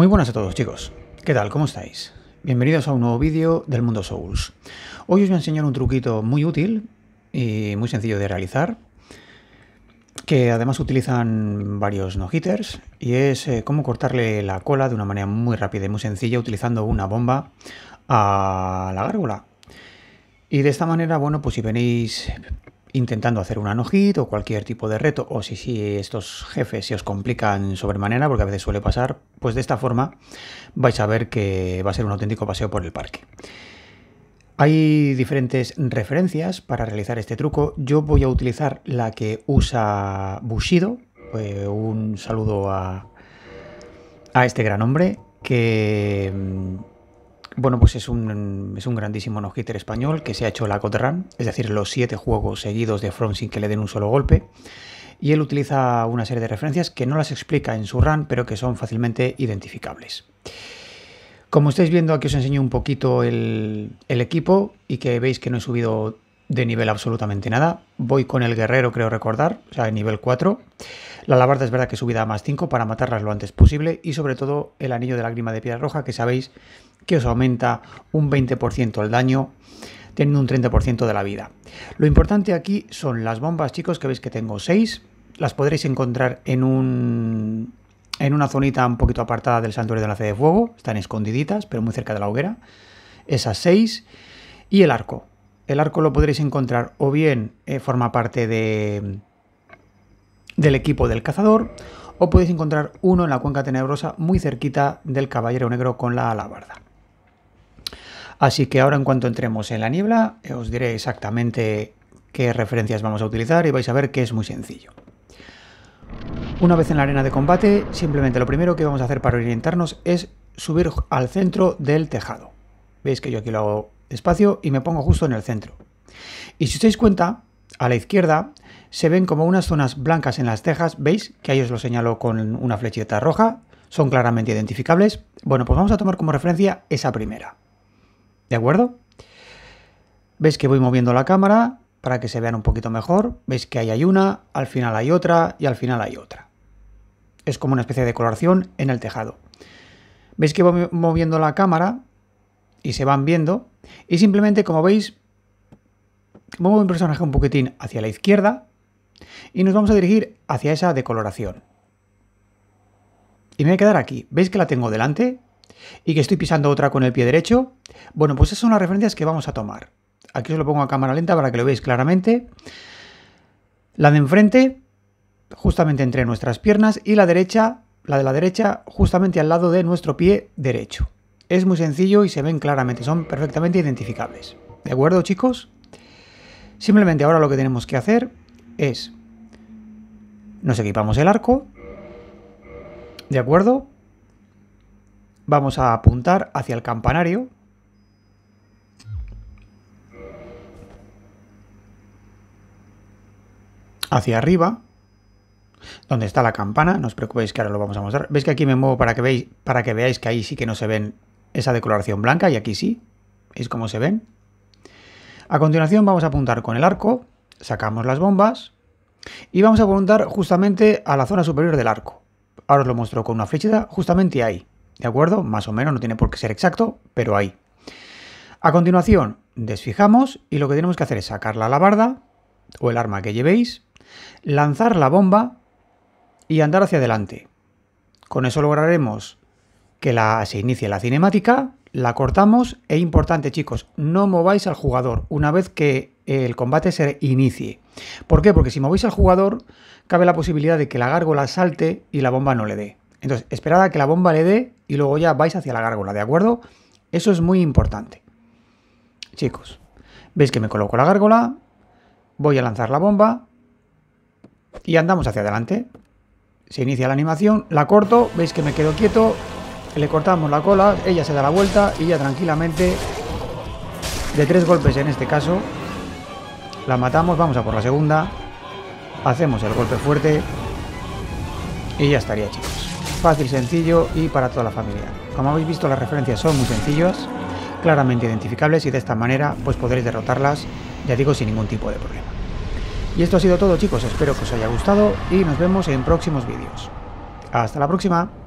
Muy buenas a todos chicos, ¿qué tal? ¿Cómo estáis? Bienvenidos a un nuevo vídeo del Mundo Souls. Hoy os voy a enseñar un truquito muy útil y muy sencillo de realizar, que además utilizan varios no-hitters, y es eh, cómo cortarle la cola de una manera muy rápida y muy sencilla utilizando una bomba a la gárgola. Y de esta manera, bueno, pues si venís intentando hacer una no o cualquier tipo de reto, o si, estos jefes se os complican sobremanera, porque a veces suele pasar, pues de esta forma vais a ver que va a ser un auténtico paseo por el parque. Hay diferentes referencias para realizar este truco. Yo voy a utilizar la que usa Bushido. Pues un saludo a, a este gran hombre que bueno, pues es un, grandísimo no-hitter español que se ha hecho la Run, es decir, los siete juegos seguidos de Front sin que le den un solo golpe. Y él utiliza una serie de referencias que no las explica en su run, pero que son fácilmente identificables. Como estáis viendo, aquí os enseño un poquito el, el equipo y que veis que no he subido de nivel absolutamente nada. Voy con el guerrero, creo recordar, o sea, de nivel 4. La labarda es verdad que subida a más 5 para matarlas lo antes posible y sobre todo el anillo de lágrima de piedra roja que sabéis que os aumenta un 20% el daño teniendo un 30% de la vida. Lo importante aquí son las bombas, chicos, que veis que tengo 6. Las podréis encontrar en un en una zonita un poquito apartada del santuario de la fe de fuego, están escondiditas, pero muy cerca de la hoguera. Esas 6 y el arco. El arco lo podréis encontrar o bien eh, forma parte de, del equipo del cazador, o podéis encontrar uno en la cuenca tenebrosa muy cerquita del caballero negro con la alabarda. Así que ahora en cuanto entremos en la niebla, eh, os diré exactamente qué referencias vamos a utilizar y vais a ver que es muy sencillo. Una vez en la arena de combate, simplemente lo primero que vamos a hacer para orientarnos es subir al centro del tejado. Veis que yo aquí lo hago despacio y me pongo justo en el centro. Y si os dais cuenta, a la izquierda se ven como unas zonas blancas en las tejas, ¿veis? Que ahí os lo señalo con una flechita roja, son claramente identificables. Bueno, pues vamos a tomar como referencia esa primera. ¿De acuerdo? Veis que voy moviendo la cámara para que se vean un poquito mejor. Veis que ahí hay una, al final hay otra y al final hay otra. Es como una especie de coloración en el tejado. Veis que voy moviendo la cámara y se van viendo y simplemente, como veis, muevo mi personaje un poquitín hacia la izquierda y nos vamos a dirigir hacia esa decoloración. Y me voy a quedar aquí. ¿Veis que la tengo delante? Y que estoy pisando otra con el pie derecho. Bueno, pues esas son las referencias que vamos a tomar. Aquí os lo pongo a cámara lenta para que lo veáis claramente. La de enfrente, justamente entre nuestras piernas, y la derecha, la de la derecha, justamente al lado de nuestro pie derecho. Es muy sencillo y se ven claramente, son perfectamente identificables. ¿De acuerdo, chicos? Simplemente ahora lo que tenemos que hacer es... Nos equipamos el arco. ¿De acuerdo? Vamos a apuntar hacia el campanario. Hacia arriba donde está la campana, no os preocupéis que ahora lo vamos a mostrar. Veis que aquí me muevo para que, veis, para que veáis que ahí sí que no se ven esa decoloración blanca y aquí sí, es como se ven? A continuación vamos a apuntar con el arco, sacamos las bombas y vamos a apuntar justamente a la zona superior del arco. Ahora os lo muestro con una flechita justamente ahí, ¿de acuerdo? Más o menos, no tiene por qué ser exacto, pero ahí. A continuación desfijamos y lo que tenemos que hacer es sacar la alabarda o el arma que llevéis, lanzar la bomba y andar hacia adelante. Con eso lograremos que la, se inicie la cinemática, la cortamos e importante chicos, no mováis al jugador una vez que el combate se inicie. ¿Por qué? Porque si movéis al jugador cabe la posibilidad de que la gárgola salte y la bomba no le dé. Entonces, esperad a que la bomba le dé y luego ya vais hacia la gárgola, ¿de acuerdo? Eso es muy importante. Chicos, veis que me coloco la gárgola, voy a lanzar la bomba y andamos hacia adelante. Se inicia la animación, la corto, veis que me quedo quieto, le cortamos la cola, ella se da la vuelta y ya tranquilamente, de tres golpes en este caso, la matamos, vamos a por la segunda, hacemos el golpe fuerte y ya estaría chicos. Fácil, sencillo y para toda la familia. Como habéis visto las referencias son muy sencillas, claramente identificables y de esta manera pues podréis derrotarlas, ya digo, sin ningún tipo de problema. Y esto ha sido todo chicos, espero que os haya gustado y nos vemos en próximos vídeos. ¡Hasta la próxima!